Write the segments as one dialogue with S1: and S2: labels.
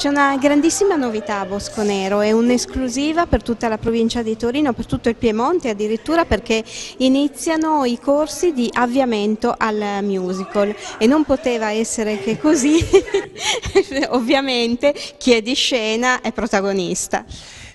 S1: C'è una grandissima novità a Bosco Nero, è un'esclusiva per tutta la provincia di Torino, per tutto il Piemonte addirittura perché iniziano i corsi di avviamento al musical e non poteva essere che così, ovviamente chi è di scena è protagonista.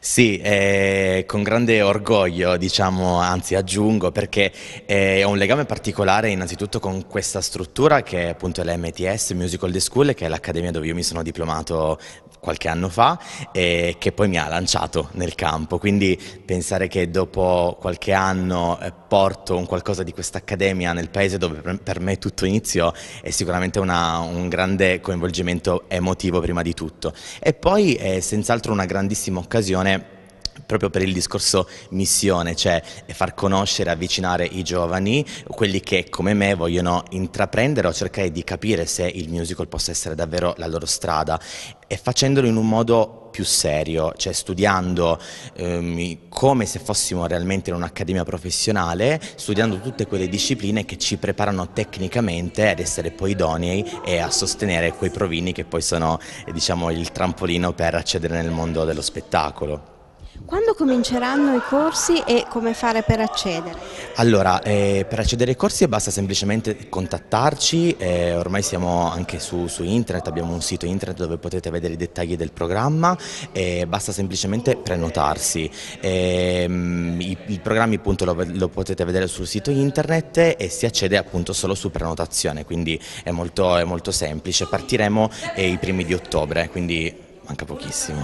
S2: Sì, eh, con grande orgoglio, diciamo, anzi aggiungo, perché eh, ho un legame particolare innanzitutto con questa struttura che è appunto l'MTS, Musical The School, che è l'accademia dove io mi sono diplomato qualche anno fa e che poi mi ha lanciato nel campo. Quindi pensare che dopo qualche anno... Eh, porto un qualcosa di questa accademia nel paese dove per me tutto iniziò è sicuramente una, un grande coinvolgimento emotivo prima di tutto e poi è senz'altro una grandissima occasione proprio per il discorso missione, cioè far conoscere, avvicinare i giovani, quelli che come me vogliono intraprendere o cercare di capire se il musical possa essere davvero la loro strada e facendolo in un modo più serio, cioè studiando ehm, come se fossimo realmente in un'accademia professionale, studiando tutte quelle discipline che ci preparano tecnicamente ad essere poi idonei e a sostenere quei provini che poi sono diciamo, il trampolino per accedere nel mondo dello spettacolo.
S1: Quando cominceranno i corsi e come fare per accedere?
S2: Allora, eh, per accedere ai corsi basta semplicemente contattarci, eh, ormai siamo anche su, su, internet, abbiamo un sito internet dove potete vedere i dettagli del programma, eh, basta semplicemente prenotarsi. Ehm, I, i, programmi appunto lo, lo, potete vedere sul sito internet e si accede appunto solo su prenotazione, quindi è molto, è molto semplice. Partiremo eh, i primi di ottobre, quindi manca pochissimo.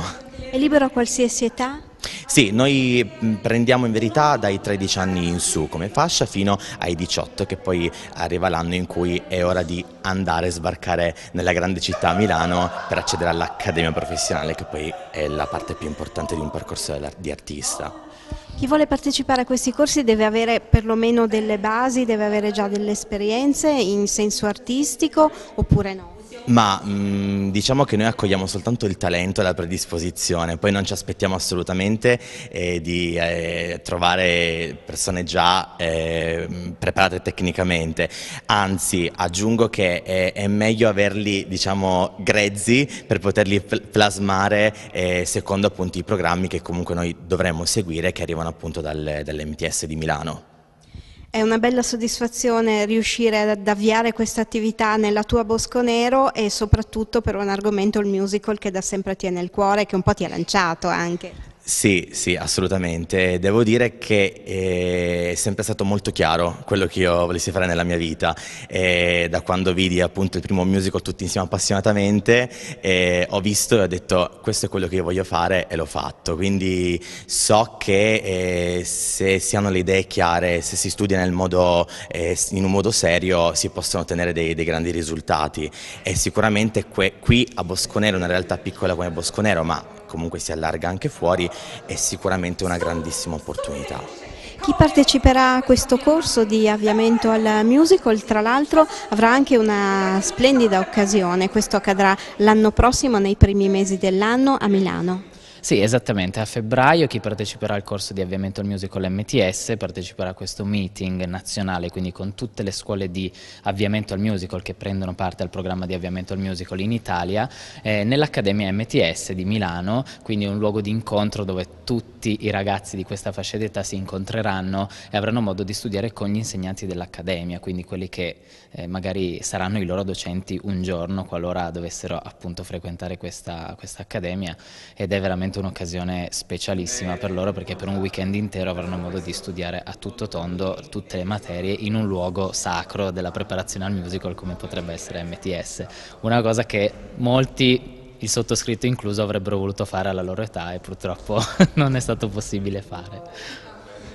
S1: È libero a qualsiasi età?
S2: Sì, noi mm, prendiamo in verità dai 13 anni in su come fascia fino ai 18 che poi arriva l'anno in cui è ora di andare a sbarcare nella grande città Milano per accedere all'accademia professionale che poi è la parte più importante di un percorso di artista.
S1: Chi vuole partecipare a questi corsi deve avere perlomeno delle basi, deve avere già delle esperienze in senso artistico oppure no?
S2: Ma mh, mm, diciamo che noi accogliamo soltanto il talento e la predisposizione, poi non ci aspettiamo assolutamente eh, di eh, trovare persone già eh, mm, preparate tecnicamente, anzi aggiungo che è, è, meglio averli diciamo grezzi per poterli plasmare eh, secondo appunto i programmi che comunque noi dovremmo seguire che arrivano appunto dal, dall'MTS di Milano.
S1: È una bella soddisfazione riuscire ad avviare questa attività nella tua Bosco Nero e soprattutto per un argomento, il musical, che da sempre ti è nel cuore e che un po' ti ha lanciato anche.
S2: Sì, sì, assolutamente. Devo dire che eh, è sempre stato molto chiaro quello che io volessi fare nella mia vita. Eh, da quando vidi appunto il primo musical tutti insieme appassionatamente, eh, ho visto e ho detto questo è quello che io voglio fare e l'ho fatto. Quindi so che eh, se si hanno le idee chiare, se si studia modo, eh, in un modo serio, si possono ottenere dei, dei grandi risultati. E sicuramente qui a Bosconero, una realtà piccola come Bosconero, ma comunque si allarga anche fuori, è sicuramente una grandissima opportunità.
S1: Chi parteciperà a questo corso di avviamento al musical tra l'altro avrà anche una splendida occasione, questo accadrà l'anno prossimo nei primi mesi dell'anno a Milano.
S3: Sì, esattamente. A febbraio chi parteciperà al corso di avviamento al musical MTS parteciperà a questo meeting nazionale, quindi con tutte le scuole di avviamento al musical che prendono parte al programma di avviamento al musical in Italia, eh, nell'Accademia MTS di Milano, quindi un luogo di incontro dove tutti i ragazzi di questa fascia d'età si incontreranno e avranno modo di studiare con gli insegnanti dell'Accademia, quindi quelli che eh, magari saranno i loro docenti un giorno qualora dovessero appunto frequentare questa, questa Accademia ed è veramente veramente un'occasione specialissima per loro perché per un weekend intero avranno modo di studiare a tutto tondo tutte le materie in un luogo sacro della preparazione al musical come potrebbe essere MTS. Una cosa che molti il sottoscritto incluso avrebbero voluto fare alla loro età e purtroppo non è stato possibile fare.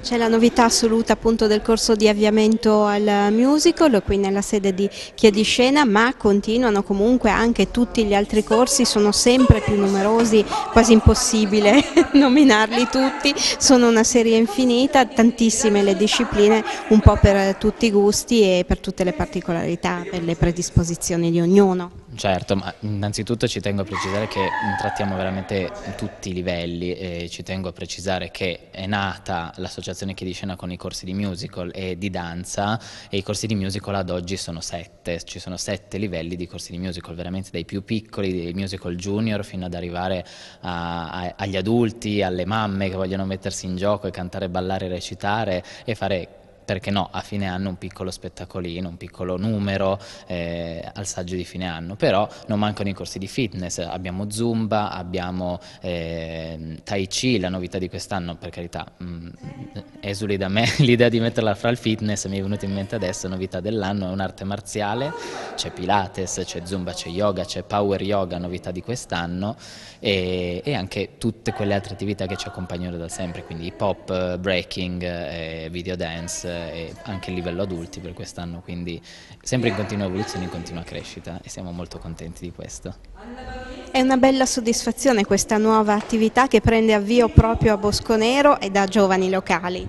S1: C'è la novità assoluta appunto del corso di avviamento al musical qui nella sede di Chia di Scena ma continuano comunque anche tutti gli altri corsi, sono sempre più numerosi, quasi impossibile nominarli tutti, sono una serie infinita, tantissime le discipline un po' per tutti i gusti e per tutte le particolarità, per le predisposizioni di ognuno.
S3: Certo, ma innanzitutto ci tengo a precisare che trattiamo veramente tutti i livelli e ci tengo a precisare che è nata l'associazione prestazione che di scena con i corsi di musical e di danza e i corsi di musical ad oggi sono sette, ci sono sette livelli di corsi di musical, veramente dai più piccoli, dei musical junior fino ad arrivare a, a, agli adulti, alle mamme che vogliono mettersi in gioco e cantare, ballare, recitare e fare perché no, a fine anno un piccolo spettacolino, un piccolo numero eh, al saggio di fine anno, però non mancano i corsi di fitness, abbiamo Zumba, abbiamo eh, Tai Chi, la novità di quest'anno per carità, mh, mm, esuli da me l'idea di metterla fra il fitness, mi è venuta in mente adesso, novità dell'anno, è un'arte marziale, c'è Pilates, c'è Zumba, c'è Yoga, c'è Power Yoga, novità di quest'anno e, e, anche tutte quelle altre attività che ci accompagnano da sempre, quindi hip hop, breaking, eh, video dance, eh, e anche il livello adulti per quest'anno, quindi sempre in continua evoluzione, in continua crescita e siamo molto contenti di questo.
S1: È una bella soddisfazione questa nuova attività che prende avvio
S4: proprio a Bosco Nero e da giovani locali.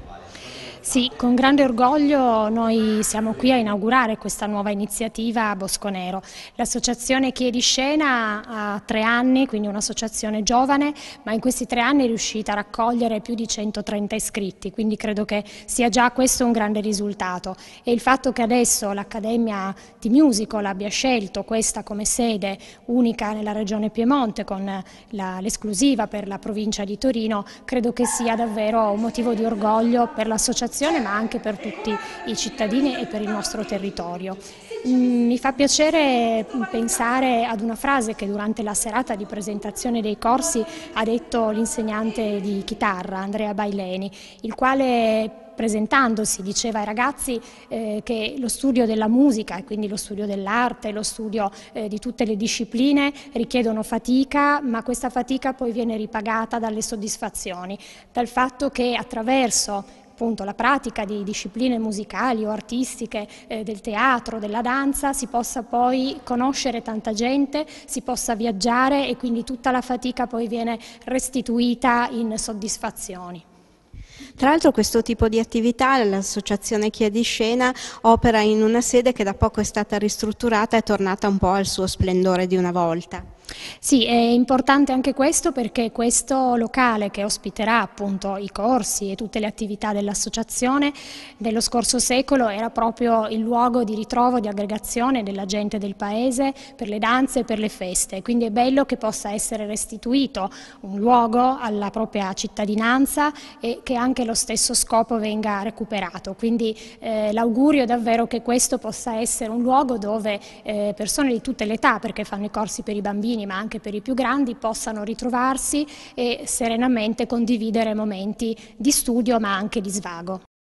S4: Sì, con grande orgoglio noi siamo qui a inaugurare questa nuova iniziativa Bosco Nero. L'associazione Chiedi Scena ha tre anni, quindi un'associazione giovane, ma in questi tre anni è riuscita a raccogliere più di 130 iscritti, quindi credo che sia già questo un grande risultato. E il fatto che adesso l'Accademia di Musical abbia scelto questa come sede unica nella regione Piemonte con l'esclusiva per la provincia di Torino, credo che sia davvero un motivo di orgoglio per l'associazione amministrazione ma anche per tutti i cittadini e per il nostro territorio. Mm, mi fa piacere pensare ad una frase che durante la serata di presentazione dei corsi ha detto l'insegnante di chitarra Andrea Baileni, il quale presentandosi diceva ai ragazzi eh, che lo studio della musica e quindi lo studio dell'arte, lo studio eh, di tutte le discipline richiedono fatica ma questa fatica poi viene ripagata dalle soddisfazioni, dal fatto che attraverso appunto la pratica di discipline musicali o artistiche, eh, del teatro, della danza, si possa poi conoscere tanta gente, si possa viaggiare e quindi tutta la fatica poi viene restituita in soddisfazioni.
S1: Tra l'altro questo tipo di attività l'associazione Chia di Scena opera in una sede che da poco è stata ristrutturata e è tornata un po' al suo splendore
S4: di una volta. Sì, è importante anche questo perché questo locale che ospiterà appunto i corsi e tutte le attività dell'associazione dello scorso secolo era proprio il luogo di ritrovo, di aggregazione della gente del paese per le danze e per le feste, quindi è bello che possa essere restituito un luogo alla propria cittadinanza e che anche lo stesso scopo venga recuperato, quindi eh, l'augurio è davvero che questo possa essere un luogo dove eh, persone di tutte le età, perché fanno i corsi per i bambini, bambini ma anche per i più grandi possano ritrovarsi e serenamente condividere momenti di studio ma anche di svago.